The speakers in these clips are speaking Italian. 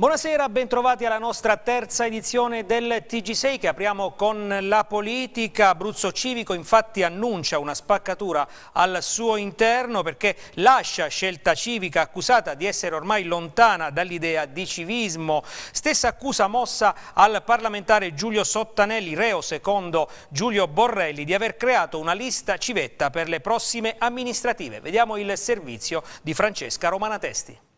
Buonasera, bentrovati alla nostra terza edizione del TG6 che apriamo con la politica. Abruzzo Civico infatti annuncia una spaccatura al suo interno perché lascia scelta civica accusata di essere ormai lontana dall'idea di civismo. Stessa accusa mossa al parlamentare Giulio Sottanelli, reo secondo Giulio Borrelli, di aver creato una lista civetta per le prossime amministrative. Vediamo il servizio di Francesca Romanatesti.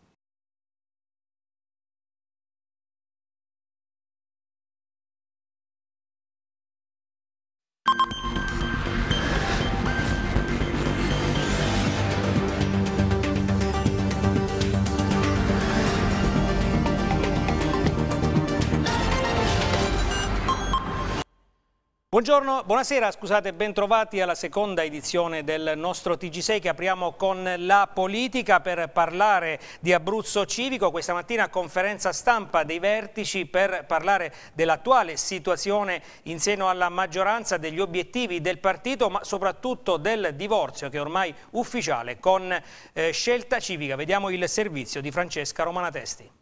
Buongiorno, buonasera, scusate, bentrovati alla seconda edizione del nostro TG6 che apriamo con la politica per parlare di Abruzzo Civico. Questa mattina conferenza stampa dei vertici per parlare dell'attuale situazione in seno alla maggioranza, degli obiettivi del partito ma soprattutto del divorzio che è ormai ufficiale con eh, scelta civica. Vediamo il servizio di Francesca Romanatesti.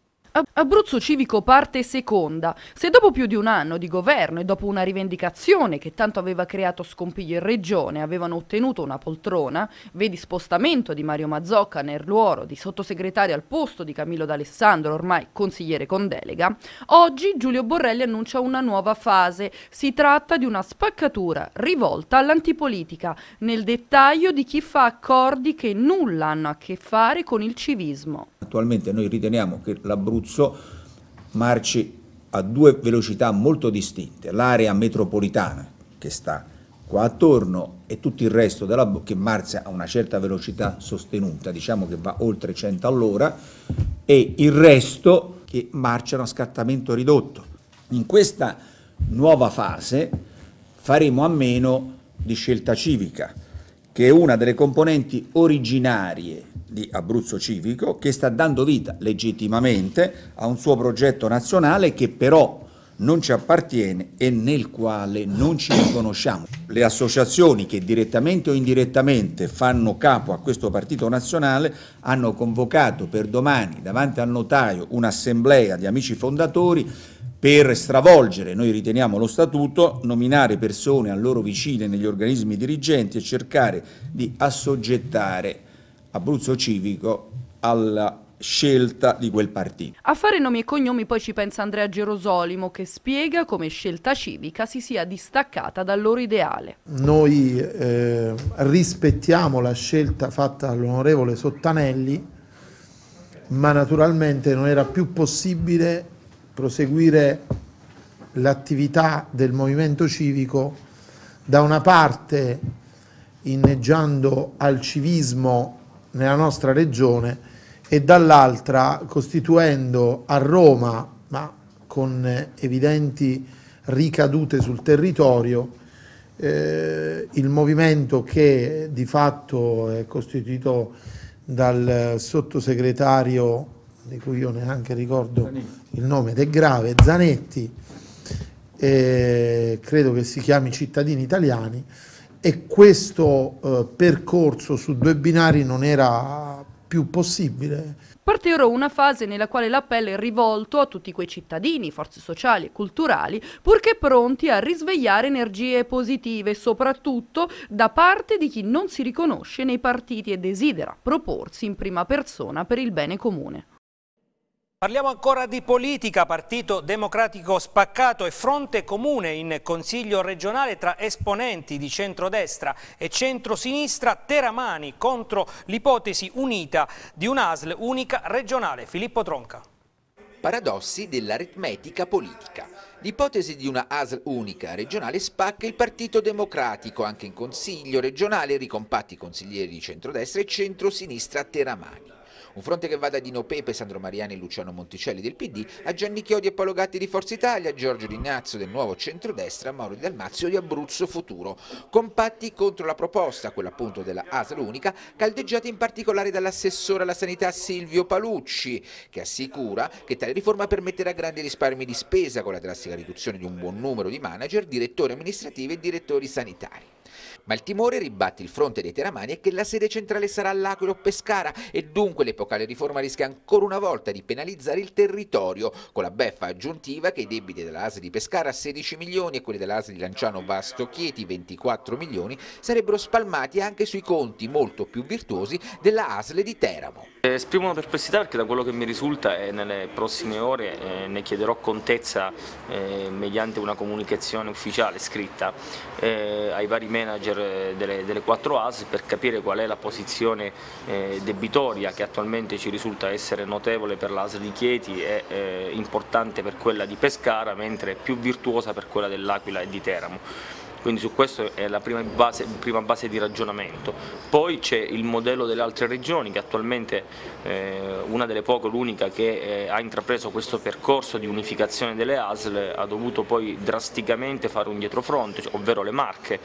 Abruzzo Civico parte seconda. Se dopo più di un anno di governo e dopo una rivendicazione che tanto aveva creato scompiglio in regione avevano ottenuto una poltrona, vedi spostamento di Mario Mazzocca nel ruolo di sottosegretario al posto di Camillo D'Alessandro, ormai consigliere con delega, oggi Giulio Borrelli annuncia una nuova fase. Si tratta di una spaccatura rivolta all'antipolitica, nel dettaglio di chi fa accordi che nulla hanno a che fare con il civismo. Attualmente noi riteniamo che l'Abruzzo Abruzzo, marci a due velocità molto distinte, l'area metropolitana che sta qua attorno e tutto il resto della che marcia a una certa velocità sostenuta, diciamo che va oltre 100 all'ora, e il resto che marciano a scattamento ridotto. In questa nuova fase faremo a meno di scelta civica, che è una delle componenti originarie di Abruzzo Civico, che sta dando vita legittimamente a un suo progetto nazionale che però non ci appartiene e nel quale non ci riconosciamo. Le associazioni che direttamente o indirettamente fanno capo a questo partito nazionale hanno convocato per domani davanti al notaio un'assemblea di amici fondatori per stravolgere, noi riteniamo, lo statuto, nominare persone a loro vicine negli organismi dirigenti e cercare di assoggettare Abruzzo Civico alla scelta di quel partito. A fare nomi e cognomi poi ci pensa Andrea Gerosolimo che spiega come scelta civica si sia distaccata dal loro ideale. Noi eh, rispettiamo la scelta fatta dall'onorevole Sottanelli ma naturalmente non era più possibile proseguire l'attività del movimento civico, da una parte inneggiando al civismo nella nostra regione e dall'altra costituendo a Roma, ma con evidenti ricadute sul territorio, eh, il movimento che di fatto è costituito dal sottosegretario di cui io neanche ricordo Zanetti. il nome, ed è grave, Zanetti, eh, credo che si chiami Cittadini Italiani, e questo eh, percorso su due binari non era più possibile. Parte ora una fase nella quale l'appello è rivolto a tutti quei cittadini, forze sociali e culturali, purché pronti a risvegliare energie positive, soprattutto da parte di chi non si riconosce nei partiti e desidera proporsi in prima persona per il bene comune. Parliamo ancora di politica, Partito Democratico spaccato e fronte comune in Consiglio regionale tra esponenti di centrodestra e centrosinistra Teramani contro l'ipotesi unita di un'ASL unica regionale. Filippo Tronca. Paradossi dell'aritmetica politica. L'ipotesi di una ASL unica regionale spacca il Partito Democratico, anche in Consiglio regionale, ricompatti consiglieri di centrodestra e centrosinistra Teramani. Un fronte che va da Dino Pepe, Sandro Mariani e Luciano Monticelli del PD, a Gianni Chiodi e Paolo Gatti di Forza Italia, Giorgio Di Nazzo del nuovo centrodestra, a Mauro Di Dalmazio di Abruzzo Futuro. Compatti contro la proposta, quella appunto della ASL unica, caldeggiata in particolare dall'assessore alla sanità Silvio Palucci, che assicura che tale riforma permetterà grandi risparmi di spesa con la drastica riduzione di un buon numero di manager, direttori amministrativi e direttori sanitari. Ma il timore ribatte il fronte dei teramani è che la sede centrale sarà all'Aquila o Pescara e dunque l'epocale riforma rischia ancora una volta di penalizzare il territorio, con la beffa aggiuntiva che i debiti dell'ASE di Pescara 16 milioni e quelli dell'ASE di Lanciano Vasto Chieti 24 milioni sarebbero spalmati anche sui conti molto più virtuosi della ASL di Teramo. Eh, esprimo una perplessità perché da quello che mi risulta e eh, nelle prossime ore eh, ne chiederò contezza eh, mediante una comunicazione ufficiale scritta eh, ai vari manager eh, delle, delle 4 AS per capire qual è la posizione debitoria che attualmente ci risulta essere notevole per l'AS di Chieti e importante per quella di Pescara mentre più virtuosa per quella dell'Aquila e di Teramo quindi su questo è la prima base, prima base di ragionamento. Poi c'è il modello delle altre regioni che attualmente eh, una delle poche, l'unica che eh, ha intrapreso questo percorso di unificazione delle ASL ha dovuto poi drasticamente fare un dietrofront, cioè, ovvero le Marche,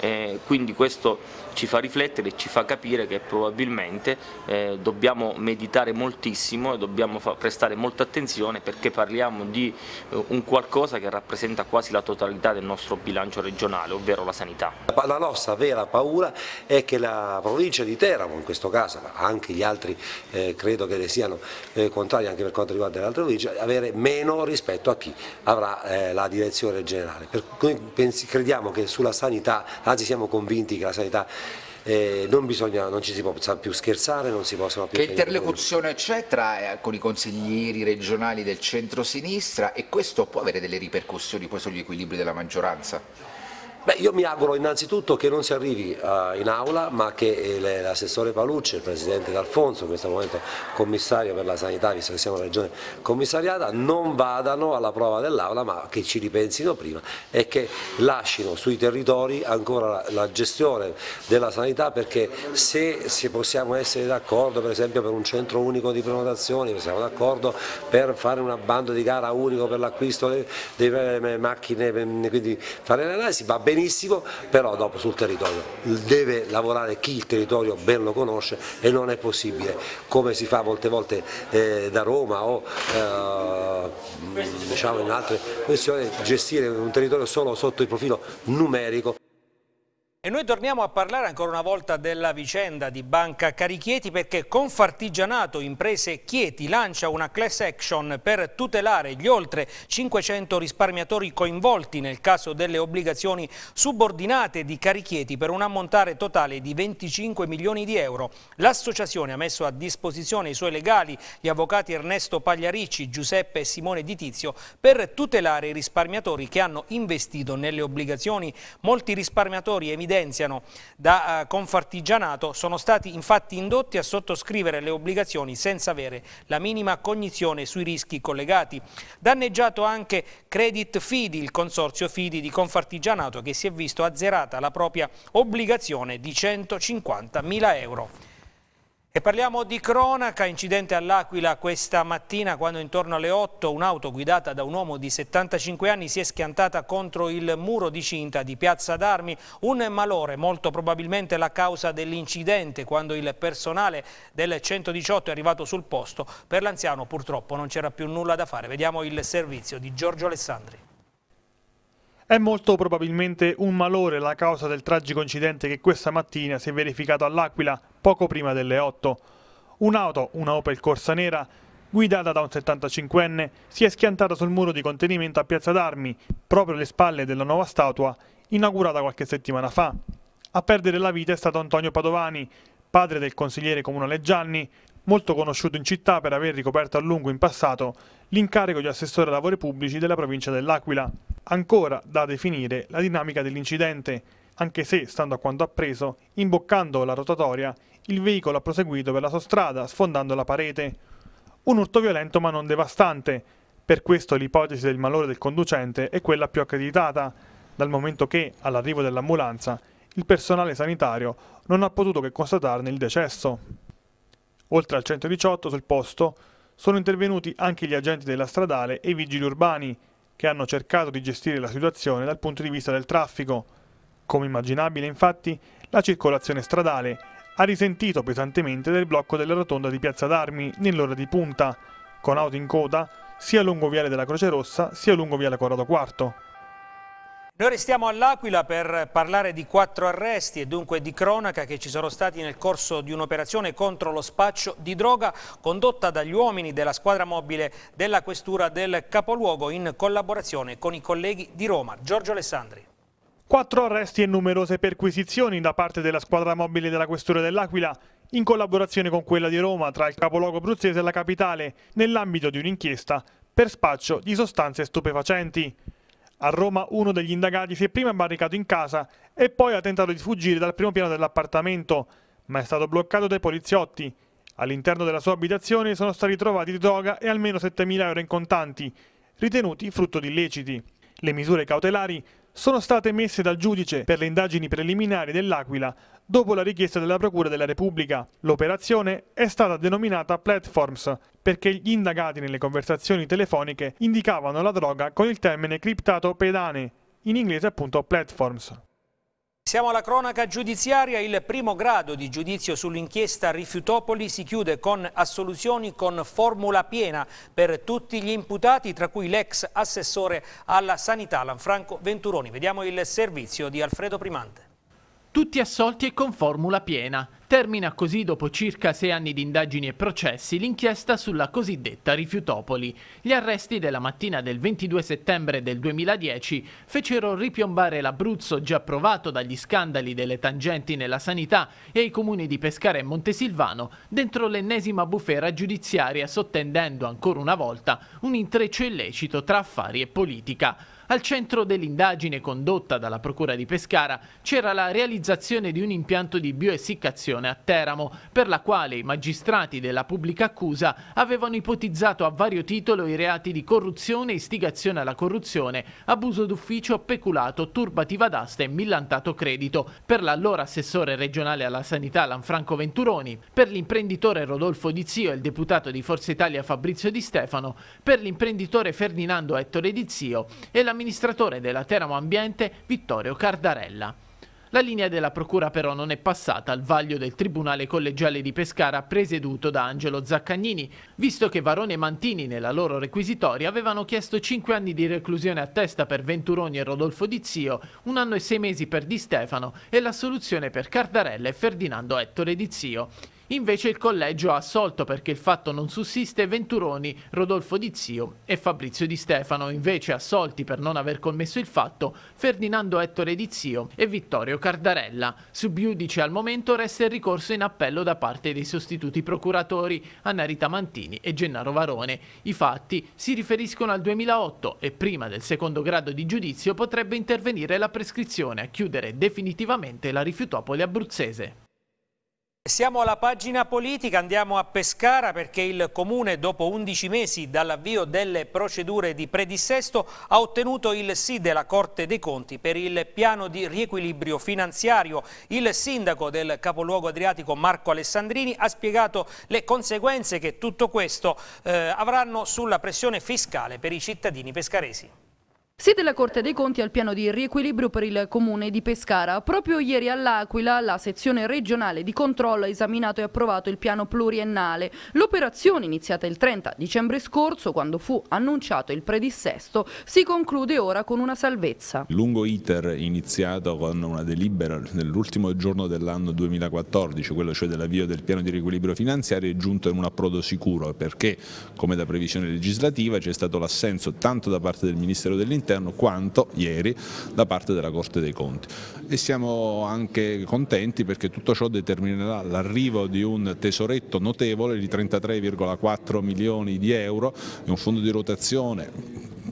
eh, quindi questo ci fa riflettere e ci fa capire che probabilmente eh, dobbiamo meditare moltissimo e dobbiamo prestare molta attenzione perché parliamo di eh, un qualcosa che rappresenta quasi la totalità del nostro bilancio regionale, ovvero la sanità. La nostra vera paura è che la provincia di Teramo in questo caso, ma anche gli altri eh, credo che le siano eh, contrari anche per quanto riguarda le altre province, avere meno rispetto a chi avrà eh, la direzione generale. Per, noi pensi, crediamo che sulla sanità anzi siamo convinti che la sanità eh, non, bisogna, non, ci si può più scherzare, non si possono più... Che interlocuzione c'è tra, eh, con i consiglieri regionali del centro-sinistra e questo può avere delle ripercussioni poi sugli equilibri della maggioranza? Beh, io mi auguro innanzitutto che non si arrivi uh, in aula ma che eh, l'assessore Palucci, il presidente D'Alfonso, in questo momento commissario per la sanità, visto che siamo una regione commissariata, non vadano alla prova dell'aula ma che ci ripensino prima e che lasciano sui territori ancora la, la gestione della sanità perché se, se possiamo essere d'accordo per esempio per un centro unico di prenotazioni, siamo d'accordo per fare una banda di gara unico per l'acquisto delle, delle macchine, quindi fare le analisi, va bene benissimo, però dopo sul territorio deve lavorare chi il territorio ben lo conosce e non è possibile, come si fa molte volte eh, da Roma o eh, diciamo in altre questioni, gestire un territorio solo sotto il profilo numerico. E noi torniamo a parlare ancora una volta della vicenda di Banca Carichieti perché Confartigianato Imprese Chieti lancia una class action per tutelare gli oltre 500 risparmiatori coinvolti nel caso delle obbligazioni subordinate di Carichieti per un ammontare totale di 25 milioni di euro. L'associazione ha messo a disposizione i suoi legali, gli avvocati Ernesto Pagliaricci, Giuseppe e Simone Di Tizio per tutelare i risparmiatori che hanno investito nelle obbligazioni. Molti risparmiatori evidentemente evidenziano da eh, Confartigianato, sono stati infatti indotti a sottoscrivere le obbligazioni senza avere la minima cognizione sui rischi collegati. Danneggiato anche Credit Fidi, il consorzio Fidi di Confartigianato che si è visto azzerata la propria obbligazione di 150.000 euro. E parliamo di cronaca, incidente all'Aquila questa mattina quando intorno alle 8 un'auto guidata da un uomo di 75 anni si è schiantata contro il muro di cinta di Piazza d'Armi, un malore molto probabilmente la causa dell'incidente quando il personale del 118 è arrivato sul posto, per l'anziano purtroppo non c'era più nulla da fare, vediamo il servizio di Giorgio Alessandri. È molto probabilmente un malore la causa del tragico incidente che questa mattina si è verificato all'Aquila poco prima delle 8. Un'auto, una Opel Corsa Nera, guidata da un 75enne, si è schiantata sul muro di contenimento a Piazza d'Armi, proprio alle spalle della nuova statua inaugurata qualche settimana fa. A perdere la vita è stato Antonio Padovani, padre del consigliere comunale Gianni, molto conosciuto in città per aver ricoperto a lungo in passato l'incarico di assessore a lavori pubblici della provincia dell'Aquila. Ancora da definire la dinamica dell'incidente, anche se, stando a quanto appreso, imboccando la rotatoria, il veicolo ha proseguito per la sua strada sfondando la parete. Un urto violento ma non devastante, per questo l'ipotesi del malore del conducente è quella più accreditata, dal momento che, all'arrivo dell'ambulanza, il personale sanitario non ha potuto che constatarne il decesso. Oltre al 118 sul posto sono intervenuti anche gli agenti della stradale e i vigili urbani, che hanno cercato di gestire la situazione dal punto di vista del traffico, come immaginabile, infatti, la circolazione stradale ha risentito pesantemente del blocco della rotonda di Piazza d'Armi nell'ora di punta, con auto in coda sia lungo Viale della Croce Rossa sia lungo Viale Corrado IV. Noi restiamo all'Aquila per parlare di quattro arresti e dunque di cronaca che ci sono stati nel corso di un'operazione contro lo spaccio di droga condotta dagli uomini della squadra mobile della questura del capoluogo in collaborazione con i colleghi di Roma. Giorgio Alessandri. Quattro arresti e numerose perquisizioni da parte della squadra mobile della Questura dell'Aquila in collaborazione con quella di Roma tra il capoluogo bruzzese e la capitale nell'ambito di un'inchiesta per spaccio di sostanze stupefacenti. A Roma uno degli indagati si è prima barricato in casa e poi ha tentato di fuggire dal primo piano dell'appartamento, ma è stato bloccato dai poliziotti. All'interno della sua abitazione sono stati trovati droga e almeno 7.000 euro in contanti, ritenuti frutto di illeciti. Le misure cautelari sono state emesse dal giudice per le indagini preliminari dell'Aquila dopo la richiesta della Procura della Repubblica. L'operazione è stata denominata Platforms perché gli indagati nelle conversazioni telefoniche indicavano la droga con il termine criptato pedane, in inglese appunto platforms. Siamo alla cronaca giudiziaria, il primo grado di giudizio sull'inchiesta Rifiutopoli si chiude con assoluzioni con formula piena per tutti gli imputati, tra cui l'ex assessore alla sanità Lanfranco Venturoni. Vediamo il servizio di Alfredo Primante. Tutti assolti e con formula piena. Termina così, dopo circa sei anni di indagini e processi, l'inchiesta sulla cosiddetta Rifiutopoli. Gli arresti della mattina del 22 settembre del 2010 fecero ripiombare l'Abruzzo già provato dagli scandali delle tangenti nella sanità e i comuni di Pescara e Montesilvano dentro l'ennesima bufera giudiziaria sottendendo ancora una volta un intreccio illecito tra affari e politica. Al centro dell'indagine condotta dalla Procura di Pescara c'era la realizzazione di un impianto di bioessiccazione a Teramo, per la quale i magistrati della pubblica accusa avevano ipotizzato a vario titolo i reati di corruzione, istigazione alla corruzione, abuso d'ufficio, peculato, turbativa d'asta e millantato credito, per l'allora assessore regionale alla sanità Lanfranco Venturoni, per l'imprenditore Rodolfo Di Zio e il deputato di Forza Italia Fabrizio Di Stefano, per l'imprenditore Ferdinando Ettore Di Zio e la l'amministratore della Teramo Ambiente Vittorio Cardarella. La linea della Procura però non è passata al vaglio del Tribunale Collegiale di Pescara presieduto da Angelo Zaccagnini, visto che Varone e Mantini nella loro requisitoria avevano chiesto 5 anni di reclusione a testa per Venturoni e Rodolfo Di Zio, un anno e 6 mesi per Di Stefano e l'assoluzione per Cardarella e Ferdinando Ettore Di Zio. Invece il collegio ha assolto perché il fatto non sussiste Venturoni, Rodolfo Di Zio e Fabrizio Di Stefano, invece assolti per non aver commesso il fatto Ferdinando Ettore Di Zio e Vittorio Cardarella. Subiudice al momento resta il ricorso in appello da parte dei sostituti procuratori Annarita Mantini e Gennaro Varone. I fatti si riferiscono al 2008 e prima del secondo grado di giudizio potrebbe intervenire la prescrizione a chiudere definitivamente la rifiutopoli abruzzese. Siamo alla pagina politica, andiamo a Pescara perché il Comune dopo 11 mesi dall'avvio delle procedure di predissesto ha ottenuto il sì della Corte dei Conti per il piano di riequilibrio finanziario. Il sindaco del capoluogo adriatico Marco Alessandrini ha spiegato le conseguenze che tutto questo eh, avranno sulla pressione fiscale per i cittadini pescaresi. Siete la Corte dei Conti al piano di riequilibrio per il Comune di Pescara. Proprio ieri all'Aquila la sezione regionale di controllo ha esaminato e approvato il piano pluriennale. L'operazione, iniziata il 30 dicembre scorso, quando fu annunciato il predissesto, si conclude ora con una salvezza. Il lungo iter iniziato con una delibera nell'ultimo giorno dell'anno 2014, quello cioè dell'avvio del piano di riequilibrio finanziario, è giunto in un approdo sicuro perché, come da previsione legislativa, c'è stato l'assenso tanto da parte del Ministero dell'Interno all'interno quanto ieri da parte della Corte dei Conti. E siamo anche contenti perché tutto ciò determinerà l'arrivo di un tesoretto notevole di 33,4 milioni di euro in un fondo di rotazione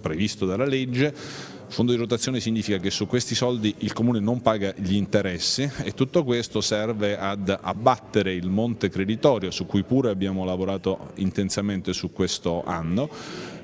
previsto dalla legge Fondo di rotazione significa che su questi soldi il Comune non paga gli interessi e tutto questo serve ad abbattere il monte creditorio su cui pure abbiamo lavorato intensamente su questo anno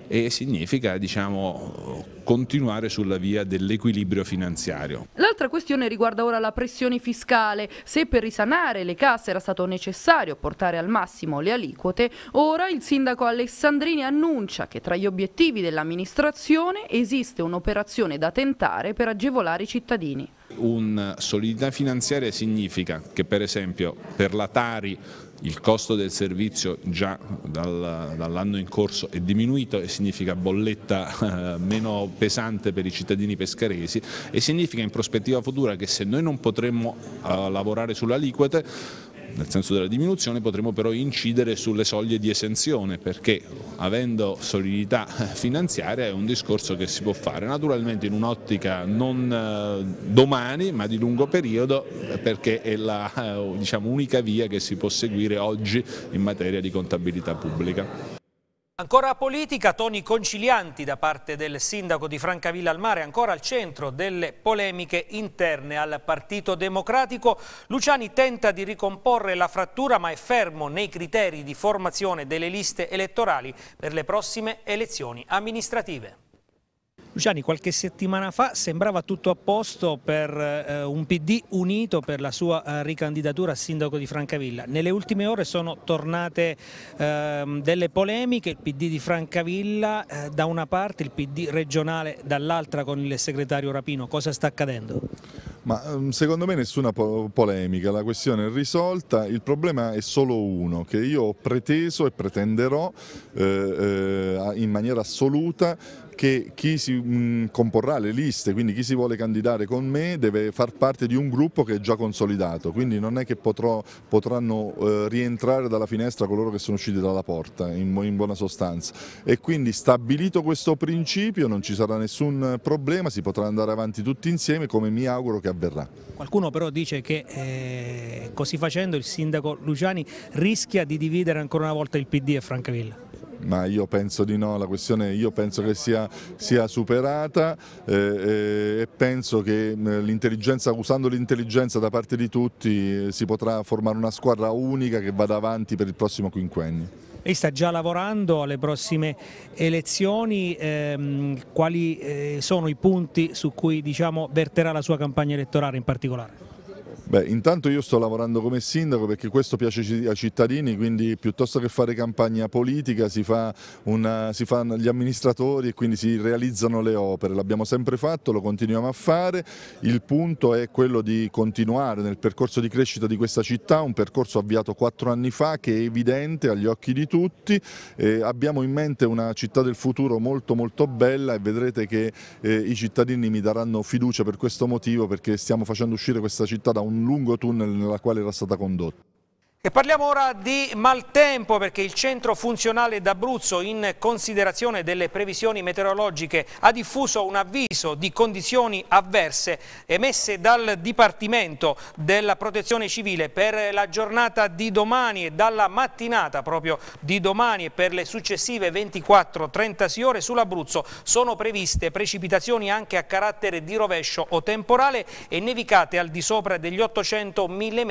e significa diciamo, continuare sulla via dell'equilibrio finanziario. L'altra questione riguarda ora la pressione fiscale. Se per risanare le casse era stato necessario portare al massimo le aliquote, ora il sindaco Alessandrini annuncia che tra gli obiettivi dell'amministrazione esiste un'operazione da tentare per agevolare i cittadini. Una solidità finanziaria significa che per esempio per la Tari il costo del servizio già dall'anno in corso è diminuito e significa bolletta eh, meno pesante per i cittadini pescaresi e significa in prospettiva futura che se noi non potremmo eh, lavorare sulle aliquote nel senso della diminuzione potremo però incidere sulle soglie di esenzione perché avendo solidità eh, finanziaria è un discorso che si può fare naturalmente in un'ottica non eh, domani ma di lungo periodo perché è la eh, diciamo, unica via che si può seguire oggi in materia di contabilità pubblica. Ancora politica, toni concilianti da parte del sindaco di Francavilla al Mare, ancora al centro delle polemiche interne al Partito Democratico. Luciani tenta di ricomporre la frattura ma è fermo nei criteri di formazione delle liste elettorali per le prossime elezioni amministrative. Luciani, qualche settimana fa sembrava tutto a posto per eh, un PD unito per la sua eh, ricandidatura a sindaco di Francavilla. Nelle ultime ore sono tornate eh, delle polemiche, il PD di Francavilla eh, da una parte, il PD regionale dall'altra con il segretario Rapino. Cosa sta accadendo? Ma ehm, secondo me nessuna polemica, la questione è risolta, il problema è solo uno, che io ho preteso e pretenderò eh, eh, in maniera assoluta che chi si mh, mm, comporrà le liste, quindi chi si vuole candidare con me deve far parte di un gruppo che è già consolidato, quindi non è che potrò, potranno eh, rientrare dalla finestra coloro che sono usciti dalla porta in, in, buona sostanza e quindi stabilito questo principio non ci sarà nessun problema, si potrà andare avanti tutti insieme come mi auguro che avverrà. Qualcuno però dice che eh, così facendo il sindaco Luciani rischia di dividere ancora una volta il PD e Francavilla ma io penso di no, la questione io penso che sia, sia superata eh, eh e penso che l'intelligenza, usando l'intelligenza da parte di tutti eh, si potrà formare una squadra unica che vada avanti per il prossimo quinquennio. Lei sta già lavorando alle prossime elezioni, ehm, quali eh, sono i punti su cui diciamo, verterà la sua campagna elettorale in particolare? Beh, intanto io sto lavorando come sindaco perché questo piace ai cittadini, quindi piuttosto che fare campagna politica si, fa una, si fanno gli amministratori e quindi si realizzano le opere. L'abbiamo sempre fatto, lo continuiamo a fare. Il punto è quello di continuare nel percorso di crescita di questa città, un percorso avviato quattro anni fa che è evidente agli occhi di tutti. Eh, abbiamo in mente una città del futuro molto molto bella e vedrete che eh, i cittadini mi daranno fiducia per questo motivo perché stiamo facendo uscire questa città da un un lungo tunnel nella quale era stata condotta. E parliamo ora di maltempo perché il centro funzionale d'Abruzzo in considerazione delle previsioni meteorologiche ha diffuso un avviso di condizioni avverse emesse dal Dipartimento della Protezione Civile per la giornata di domani e dalla mattinata proprio di domani e per le successive 24-36 ore sull'Abruzzo sono previste precipitazioni anche a carattere di rovescio o temporale e nevicate al di sopra degli 800 mm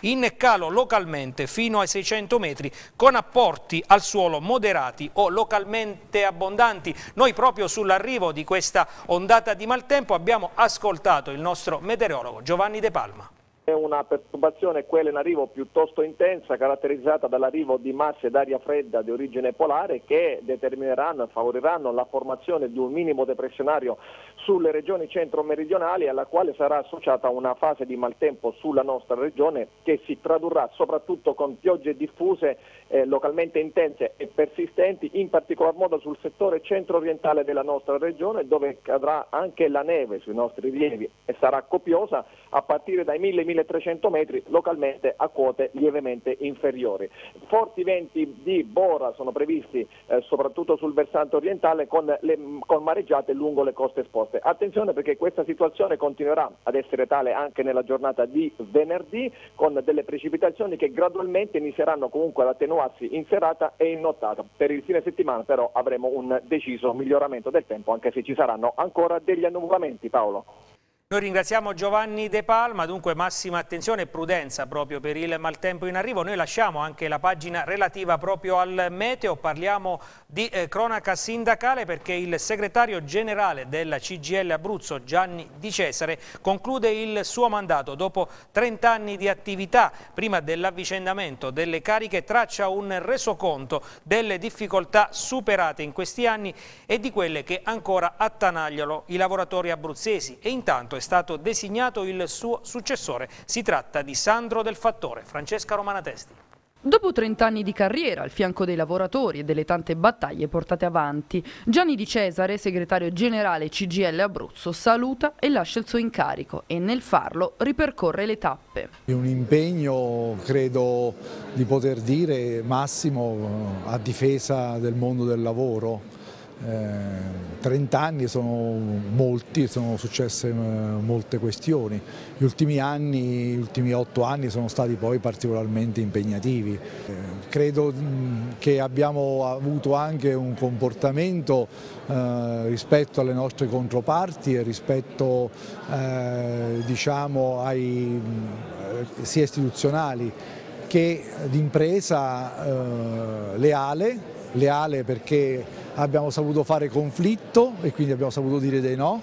in calo localmente verticalmente fino ai 600 metri con apporti al suolo moderati o localmente abbondanti. Noi proprio sull'arrivo di questa ondata di maltempo abbiamo ascoltato il nostro meteorologo Giovanni De Palma. È una perturbazione, quella in arrivo piuttosto intensa, caratterizzata dall'arrivo di masse d'aria fredda di origine polare che determineranno e favoriranno la formazione di un minimo depressionario sulle regioni centro-meridionali alla quale sarà associata una fase di maltempo sulla nostra regione che si tradurrà soprattutto con piogge diffuse eh, localmente intense e persistenti, in particolar modo sul settore centro-orientale della nostra regione dove cadrà anche la neve sui nostri rilievi e sarà copiosa a partire dai 1000 1300 metri, localmente a quote lievemente inferiori. Forti venti di Bora sono previsti eh, soprattutto sul versante orientale con, le, con mareggiate lungo le coste esposte. Attenzione perché questa situazione continuerà ad essere tale anche nella giornata di venerdì con delle precipitazioni che gradualmente inizieranno comunque ad attenuarsi in serata e in nottata. Per il fine settimana però avremo un deciso miglioramento del tempo anche se ci saranno ancora degli annuvolamenti Paolo. Noi ringraziamo Giovanni De Palma, dunque massima attenzione e prudenza proprio per il maltempo in arrivo. Noi lasciamo anche la pagina relativa proprio al meteo, parliamo di eh, cronaca sindacale perché il segretario generale della CGL Abruzzo Gianni Di Cesare conclude il suo mandato dopo 30 anni di attività. Prima dell'avvicendamento delle cariche traccia un resoconto delle difficoltà superate in questi anni e di quelle che ancora attanagliano i lavoratori abruzzesi e intanto è è stato designato il suo successore. Si tratta di Sandro Del Fattore, Francesca Romana Testi. Dopo 30 anni di carriera al fianco dei lavoratori e delle tante battaglie portate avanti, Gianni Di Cesare, segretario generale CGL Abruzzo, saluta e lascia il suo incarico e nel farlo ripercorre le tappe. È un impegno, credo di poter dire, massimo eh, a difesa del mondo del lavoro 30 eh, anni sono molti, sono successe eh, molte questioni. Gli ultimi anni, gli ultimi 8 anni sono stati poi particolarmente impegnativi. Eh, credo che abbiamo avuto anche un comportamento rispetto alle nostre controparti e rispetto diciamo, ai, sia istituzionali che d'impresa leale leale perché abbiamo saputo fare conflitto e quindi abbiamo saputo dire dei no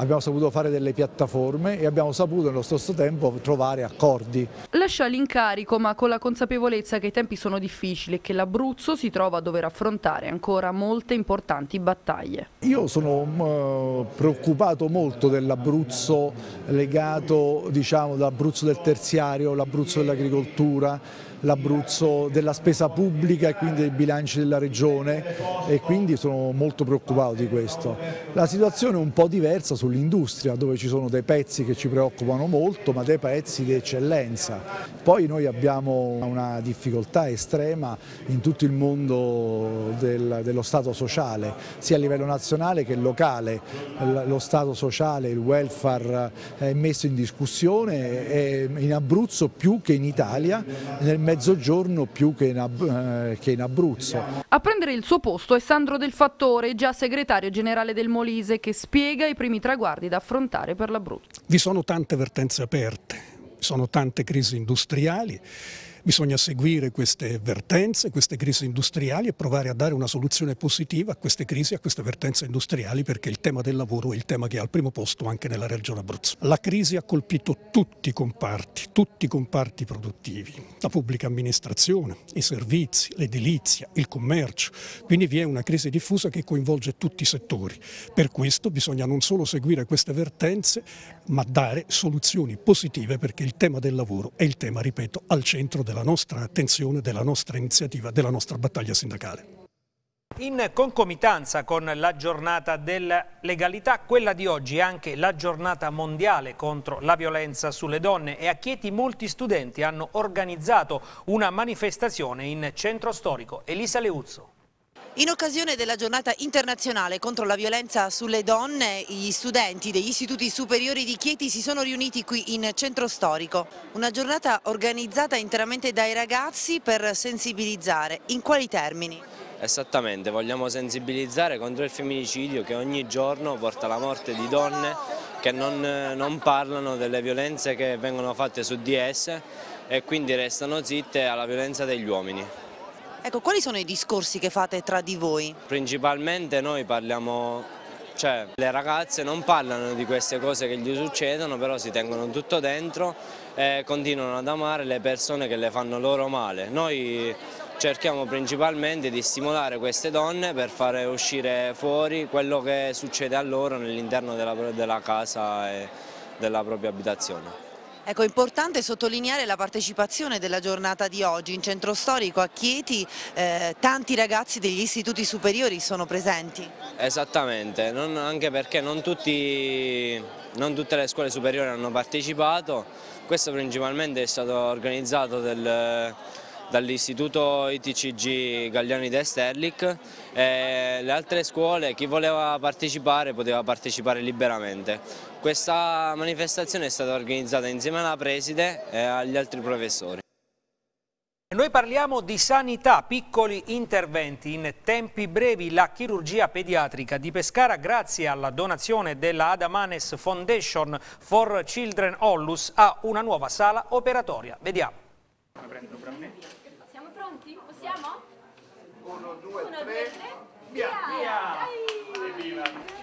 abbiamo saputo fare delle piattaforme e abbiamo saputo nello stesso tempo trovare accordi. Lascia l'incarico ma con la consapevolezza che i tempi sono difficili e che l'Abruzzo si trova a dover affrontare ancora molte importanti battaglie. Io sono eh, preoccupato molto dell'Abruzzo legato, diciamo, l'Abruzzo del terziario, l'Abruzzo dell'agricoltura, l'Abruzzo della spesa pubblica e quindi dei bilanci della regione e quindi sono molto preoccupato di questo. La situazione è un po' diversa sul sull'industria dove ci sono dei pezzi che ci preoccupano molto ma dei pezzi di eccellenza. Poi noi abbiamo una difficoltà estrema in tutto il mondo del, dello Stato sociale, sia a livello nazionale che locale. Lo Stato sociale, il welfare eh, è messo in discussione in Abruzzo più che in Italia, nel mezzogiorno più che in, Ab eh, che in Abruzzo. A prendere il suo posto è Sandro Del Fattore, già segretario generale del Molise, che spiega i primi traghetti traguardi da affrontare per l'Abruzzo. Vi sono tante vertenze aperte, sono tante crisi industriali. Bisogna seguire queste vertenze, queste crisi industriali e provare a dare una soluzione positiva a queste crisi, a queste vertenze industriali perché il tema del lavoro è il tema che è al primo posto anche nella regione Abruzzo. La crisi ha colpito tutti i comparti, tutti i comparti produttivi, la pubblica amministrazione, i servizi, l'edilizia, il commercio, quindi vi è una crisi diffusa che coinvolge tutti i settori. Per questo bisogna non solo seguire queste vertenze ma dare soluzioni positive perché il tema del lavoro è il tema, ripeto, al centro della della nostra attenzione, della nostra iniziativa, della nostra battaglia sindacale. In concomitanza con la giornata della legalità, quella di oggi è anche la giornata mondiale contro la violenza sulle donne e a Chieti molti studenti hanno organizzato una manifestazione in centro storico. Elisa Leuzzo. In occasione della giornata internazionale contro la violenza sulle donne, gli studenti degli istituti superiori di Chieti si sono riuniti qui in centro storico. Una giornata organizzata interamente dai ragazzi per sensibilizzare. In quali termini? Esattamente, vogliamo sensibilizzare contro il femminicidio che ogni giorno porta alla morte di donne che non, non parlano delle violenze che vengono fatte su di esse e quindi restano zitte alla violenza degli uomini. Ecco, quali sono i discorsi che fate tra di voi? Principalmente noi parliamo, cioè le ragazze non parlano di queste cose che gli succedono, però si tengono tutto dentro e continuano ad amare le persone che le fanno loro male. Noi cerchiamo principalmente di stimolare queste donne per fare uscire fuori quello che succede a loro nell'interno della, della casa e della propria abitazione. Ecco, è importante sottolineare la partecipazione della giornata di oggi. In centro storico a Chieti eh, tanti ragazzi degli istituti superiori sono presenti. Esattamente, non, anche perché non, tutti, non, tutte le scuole superiori hanno partecipato. Questo principalmente è stato organizzato del dall'istituto ITCG Gagliani d'Esterlic e le altre scuole, chi voleva partecipare poteva partecipare liberamente. Questa manifestazione è stata organizzata insieme alla preside e agli altri professori. Noi parliamo di sanità, piccoli interventi in tempi brevi, la chirurgia pediatrica di Pescara grazie alla donazione della Adamanes Foundation for Children Ollus ha una nuova sala operatoria. Vediamo. Siamo pronti? Possiamo? 1, 2, 3.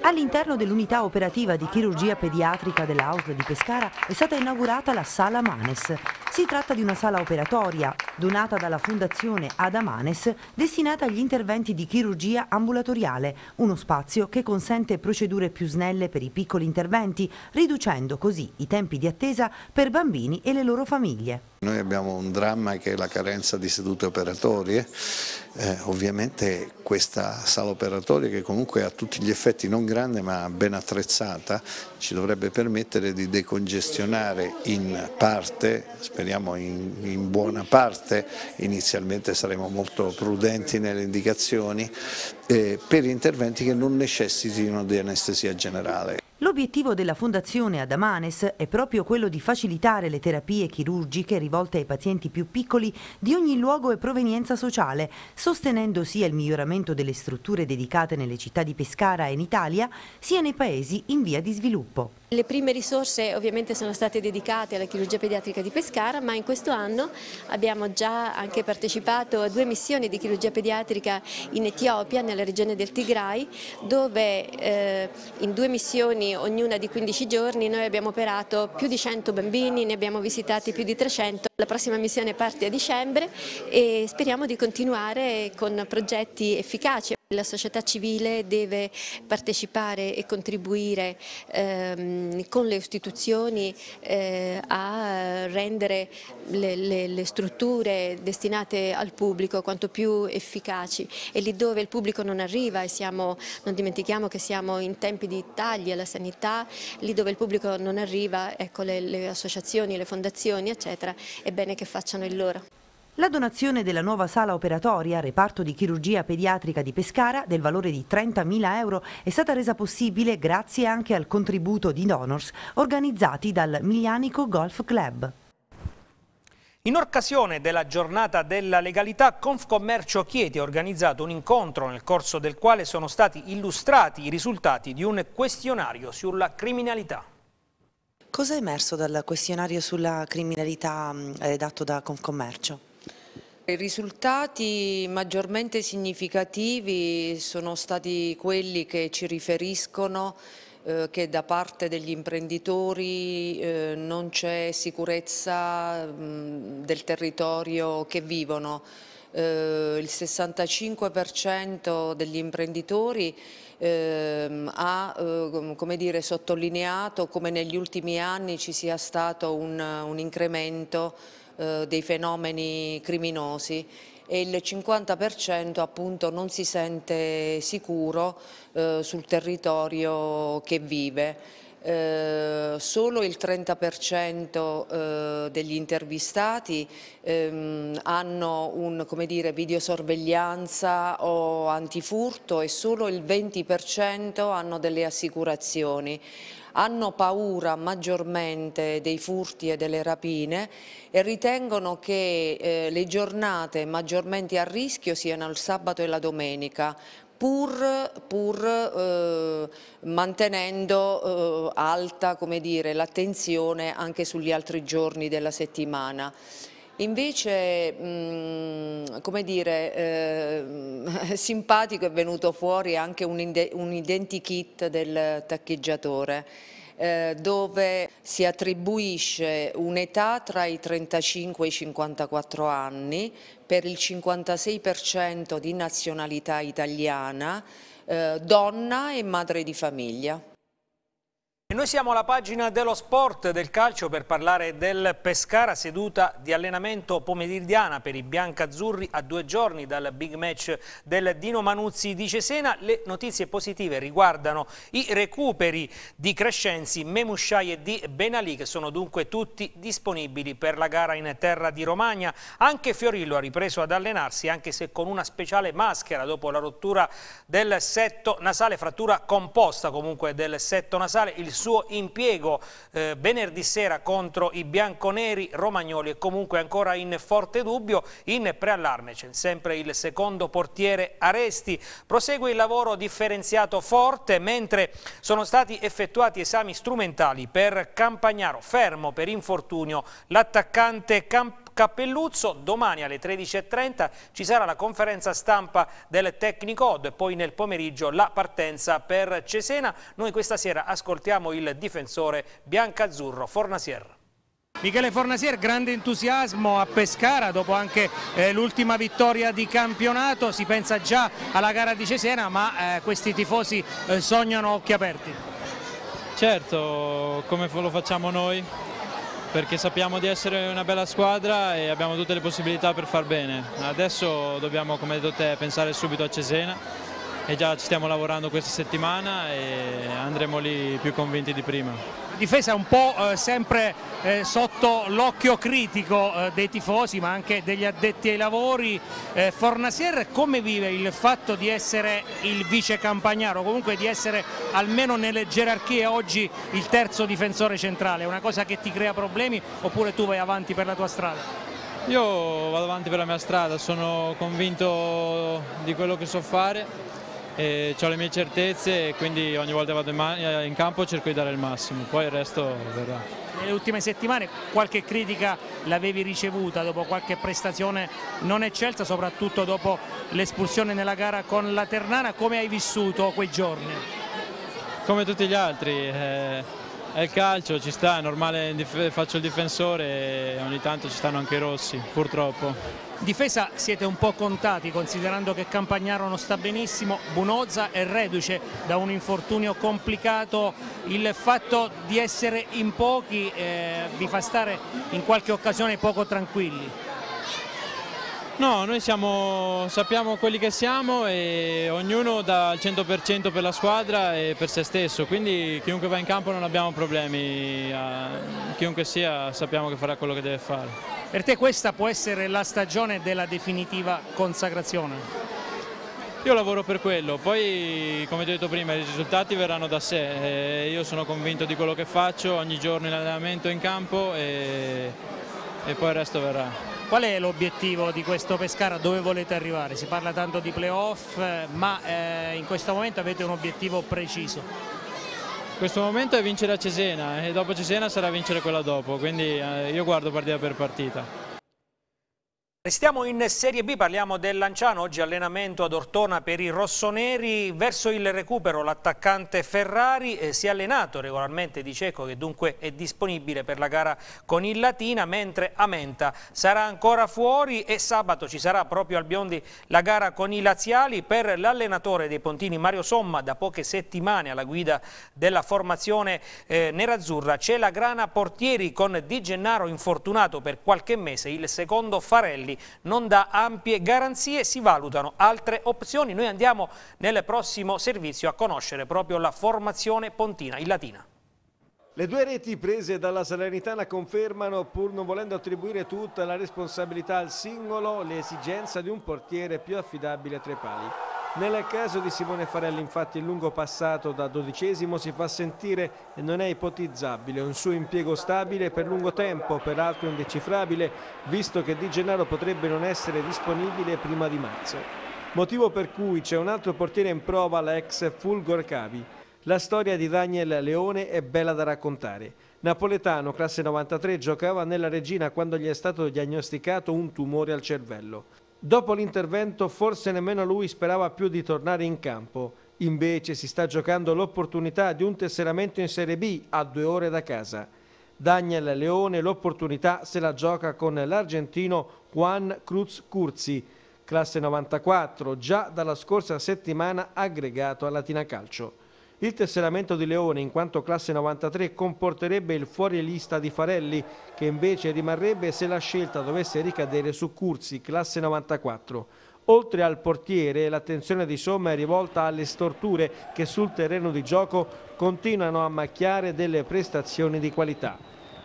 All'interno dell'unità operativa di chirurgia pediatrica dell'Ausla di Pescara è stata inaugurata la sala Manes. Si tratta di una sala operatoria donata dalla Fondazione Adamanes, destinata agli interventi di chirurgia ambulatoriale, uno spazio che consente procedure più snelle per i piccoli interventi, riducendo così i tempi di attesa per bambini e le loro famiglie. Noi abbiamo un dramma che è la carenza di sedute operatorie, eh, ovviamente questa sala operatoria che comunque ha tutti gli effetti non grande ma ben attrezzata ci dovrebbe permettere di decongestionare in parte, speriamo in, in buona parte, parte, inizialmente saremo molto prudenti nelle indicazioni, eh, per interventi che non necessitino di anestesia generale. L'obiettivo della Fondazione Adamanes è proprio quello di facilitare le terapie chirurgiche rivolte ai pazienti più piccoli di ogni luogo e provenienza sociale, sostenendo sia il miglioramento delle strutture dedicate nelle città di Pescara e in Italia, sia nei paesi in via di sviluppo. Le prime risorse ovviamente sono state dedicate alla chirurgia pediatrica di Pescara, ma in questo anno abbiamo già anche partecipato a due missioni di chirurgia pediatrica in Etiopia, nella nella regione del Tigray dove eh, in due missioni, ognuna di 15 giorni, noi abbiamo operato più di 100 bambini, ne abbiamo visitati più di 300. La prossima missione parte a dicembre e speriamo di continuare con progetti efficaci. La società civile deve partecipare e contribuire ehm, con le istituzioni eh, a rendere le, le, le, strutture destinate al pubblico quanto più efficaci e lì dove il pubblico non arriva e siamo, non dimentichiamo che siamo in tempi di tagli alla sanità, lì dove il pubblico non arriva ecco le, le associazioni, le fondazioni eccetera, è bene che facciano il loro. La donazione della nuova sala operatoria, reparto di chirurgia pediatrica di Pescara, del valore di 30.000 euro, è stata resa possibile grazie anche al contributo di donors organizzati dal Miglianico Golf Club. In occasione della giornata della legalità, Confcommercio Chieti ha organizzato un incontro nel corso del quale sono stati illustrati i risultati di un questionario sulla criminalità. Cosa è emerso dal questionario sulla criminalità redatto da Confcommercio? I risultati maggiormente significativi sono stati quelli che ci riferiscono eh, che da parte degli imprenditori eh, non c'è sicurezza del territorio che vivono. Eh, il 65% degli imprenditori ehm, ha ehm, come dire, sottolineato come negli ultimi anni ci sia stato un incremento eh, dei fenomeni criminosi e il 50% appunto non si sente sicuro eh, sul territorio che vive. Eh, solo il 30% eh, degli intervistati ehm, hanno un come dire, videosorveglianza o antifurto e solo il 20% hanno delle assicurazioni hanno paura maggiormente dei furti e delle rapine e ritengono che eh, le giornate maggiormente a rischio siano il sabato e la domenica, pur, pur eh, mantenendo eh, alta l'attenzione anche sugli altri giorni della settimana. Invece, mh, mm, come dire, eh, simpatico è venuto fuori anche un, un identikit del taccheggiatore eh, dove si attribuisce un'età tra i 35 e i 54 anni per il 56% di nazionalità italiana, eh, donna e madre di famiglia noi siamo alla pagina dello sport del calcio per parlare del Pescara, seduta di allenamento pomeridiana per i biancazzurri a due giorni dal big match del Dino Manuzzi di Cesena. Le notizie positive riguardano i recuperi di Crescenzi, Memusciai e di Benalì che sono dunque tutti disponibili per la gara in terra di Romagna. Anche Fiorillo ha ripreso ad allenarsi anche se con una speciale maschera dopo la rottura del setto nasale, frattura composta comunque del setto nasale. Il suo impiego eh, venerdì sera contro i bianconeri romagnoli e comunque ancora in forte dubbio, in preallarme c'è sempre il secondo portiere Aresti. Prosegue il lavoro differenziato forte mentre sono stati effettuati esami strumentali per Campagnaro, fermo per infortunio l'attaccante Campagnaro Cappelluzzo. Domani alle 13.30 ci sarà la conferenza stampa del Tecnicod e poi nel pomeriggio la partenza per Cesena. Noi questa sera ascoltiamo il difensore biancazzurro Fornasier. Michele Fornasier, grande entusiasmo a Pescara dopo anche eh, l'ultima vittoria di campionato, si pensa già alla gara di Cesena ma eh, questi tifosi eh, sognano occhi aperti. Certo, come lo facciamo noi, perché sappiamo di essere una bella squadra e abbiamo tutte le possibilità per far bene. Adesso dobbiamo, come hai detto te, pensare subito a Cesena e già ci stiamo lavorando questa settimana e andremo lì più convinti di prima. La difesa è un po' eh, sempre eh, sotto l'occhio critico eh, dei tifosi ma anche degli addetti ai lavori. Fornasier come vive il fatto di essere il vice campagnaro, comunque di essere almeno nelle gerarchie oggi il terzo difensore centrale? È una cosa che ti crea problemi oppure tu vai avanti per la tua strada? Io vado avanti per la mia strada, sono convinto di quello che so fare e ho le mie certezze e quindi ogni volta che vado eh, in, campo cerco di dare il massimo, poi il resto verrà. Nelle ultime settimane qualche critica l'avevi ricevuta dopo qualche prestazione non eccelsa, soprattutto dopo l'espulsione nella gara con la Ternana, come hai vissuto quei giorni? Come tutti gli altri, eh è il calcio, ci sta, è normale, faccio il difensore e ogni tanto ci stanno anche i rossi, purtroppo. Difesa siete un po' contati considerando che Campagnaro non sta benissimo, Bunozza è reduce da un infortunio complicato, il fatto di essere in pochi eh, vi fa stare in qualche occasione poco tranquilli. No, noi siamo, sappiamo quelli che siamo e ognuno dà il 100% per la squadra e per se stesso, quindi chiunque va in campo non abbiamo problemi, eh, chiunque sia sappiamo che farà quello che deve fare. Per te questa può essere la stagione della definitiva consacrazione? Io lavoro per quello, poi come ti ho detto prima i risultati verranno da sé, io sono convinto di quello che faccio ogni giorno in allenamento in campo e, e poi il resto verrà. Qual è l'obiettivo di questo Pescara? Dove volete arrivare? Si parla tanto di playoff, eh, ma eh, in questo momento avete un obiettivo preciso. In questo momento è vincere a Cesena e dopo Cesena sarà vincere quella dopo, quindi eh, io guardo partita per partita. Restiamo in Serie B, parliamo del Lanciano, oggi allenamento ad Ortona per i rossoneri, verso il recupero l'attaccante Ferrari eh, si è allenato regolarmente di Ceco che dunque è disponibile per la gara con il Latina, mentre Amenta sarà ancora fuori e sabato ci sarà proprio al Biondi la gara con i Laziali per l'allenatore dei Pontini Mario Somma, da poche settimane alla guida della formazione eh, nerazzurra c'è la grana portieri con Di Gennaro infortunato per qualche mese, il secondo Farelli non dà ampie garanzie, si valutano altre opzioni. Noi andiamo nel prossimo servizio a conoscere proprio la formazione pontina in latina. Le due reti prese dalla Salernitana confermano, pur non volendo attribuire tutta la responsabilità al singolo, l'esigenza di un portiere più affidabile a tre pali. Nel caso di Simone Farelli infatti il lungo passato da dodicesimo si fa sentire e non è ipotizzabile un suo impiego stabile per lungo tempo, peraltro indecifrabile, visto che Di Gennaro potrebbe non essere disponibile prima di marzo. Motivo per cui c'è un altro portiere in prova, l'ex Fulgor Cavi. La storia di Daniel Leone è bella da raccontare. Napoletano, classe 93, giocava nella Regina quando gli è stato diagnosticato un tumore al cervello. Dopo l'intervento forse nemmeno lui sperava più di tornare in campo. Invece si sta giocando l'opportunità di un tesseramento in Serie B a due ore da casa. Daniel Leone l'opportunità se la gioca con l'argentino Juan Cruz Curzi, classe 94, già dalla scorsa settimana aggregato a Latina Calcio. Il tesseramento di Leone, in quanto classe 93, comporterebbe il fuori lista di Farelli, che invece rimarrebbe se la scelta dovesse ricadere su Curzi, classe 94. Oltre al portiere, l'attenzione di Somma è rivolta alle storture che sul terreno di gioco continuano a macchiare delle prestazioni di qualità.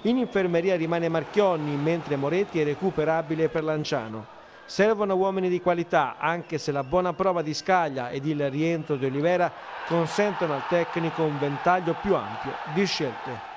In infermeria rimane Marchionni, mentre Moretti è recuperabile per Lanciano. Servono uomini di qualità, anche se la buona prova di Scaglia ed il rientro di Olivera consentono al tecnico un ventaglio più ampio di scelte.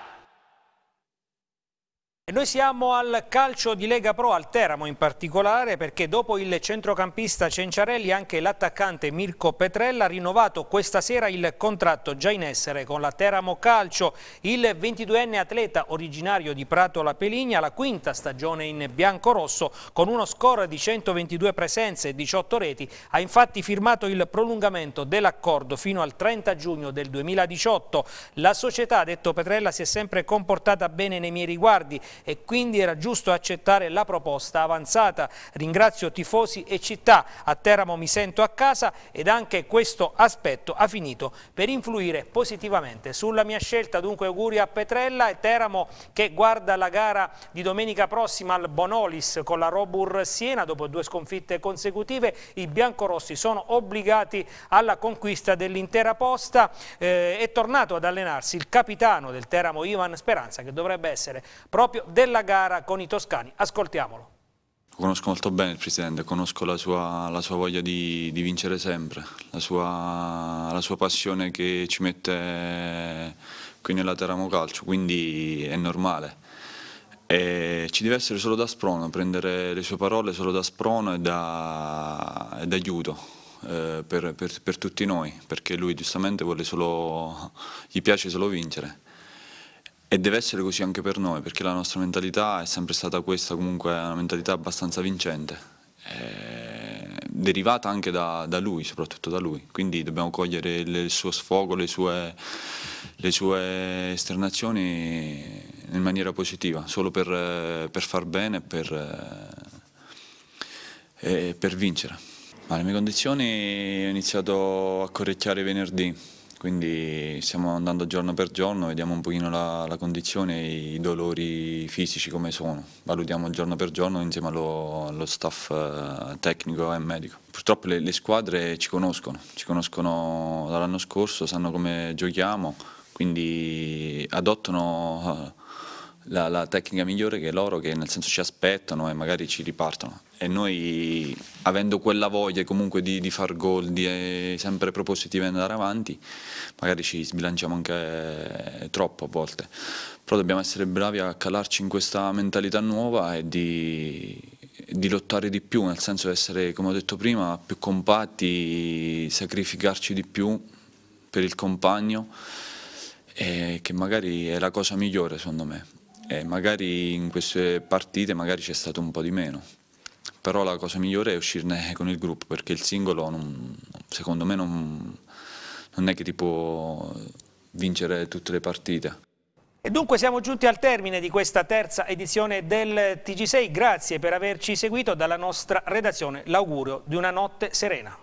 Noi siamo al calcio di Lega Pro, al Teramo in particolare, perché dopo il centrocampista Cenciarelli anche l'attaccante Mirko Petrella ha rinnovato questa sera il contratto già in essere con la Teramo Calcio. Il 22enne atleta originario di Prato La Peligna, la quinta stagione in bianco-rosso, con uno score di 122 presenze e 18 reti, ha infatti firmato il prolungamento dell'accordo fino al 30 giugno del 2018. La società, ha detto Petrella, si è sempre comportata bene nei miei riguardi, e quindi era giusto accettare la proposta avanzata. Ringrazio tifosi e città, a Teramo mi sento a casa ed anche questo aspetto ha finito per influire positivamente sulla mia scelta. Dunque auguri a Petrella e Teramo che guarda la gara di domenica prossima al Bonolis con la Robur Siena dopo due sconfitte consecutive. I biancorossi sono obbligati alla conquista dell'intera posta. Eh, è tornato ad allenarsi il capitano del Teramo Ivan Speranza che dovrebbe essere proprio della gara con i toscani. Ascoltiamolo. Conosco molto bene il Presidente, conosco la sua, la sua voglia di, di, vincere sempre, la sua, la sua, passione che ci mette qui nella Teramo Calcio, quindi è normale. E ci deve essere solo da sprono, prendere le sue parole solo da sprono e da, e aiuto eh, per, per, per tutti noi, perché lui giustamente vuole solo, gli piace solo vincere. E deve essere così anche per noi, perché la nostra mentalità è sempre stata questa, comunque una mentalità abbastanza vincente, eh, derivata anche da, da, lui, soprattutto da lui. Quindi dobbiamo cogliere il suo sfogo, le sue, le sue esternazioni in maniera positiva, solo per, per far bene per, eh, per vincere. Ma le mie condizioni ho iniziato a correcchiare venerdì quindi stiamo andando giorno per giorno, vediamo un pochino la, la condizione i dolori fisici come sono, valutiamo giorno per giorno insieme allo, allo staff eh, tecnico e medico. Purtroppo le, le squadre ci conoscono, ci conoscono dall'anno scorso, sanno come giochiamo, quindi adottano eh, la, la tecnica migliore che loro, che nel senso ci aspettano e magari ci ripartono e noi avendo quella voglia comunque di, di far gol, di eh, sempre propositivi andare avanti, magari ci sbilanciamo anche eh, troppo a volte, però dobbiamo essere bravi a calarci in questa mentalità nuova e di, di lottare di più, nel senso di essere, come ho detto prima, più compatti, sacrificarci di più per il compagno, eh, che magari è la cosa migliore secondo me. E magari in queste partite magari c'è stato un po' di meno però la cosa migliore è uscirne con il gruppo perché il singolo non, secondo me non, non è che ti può vincere tutte le partite. E dunque siamo giunti al termine di questa terza edizione del TG6, grazie per averci seguito dalla nostra redazione, l'augurio di una notte serena.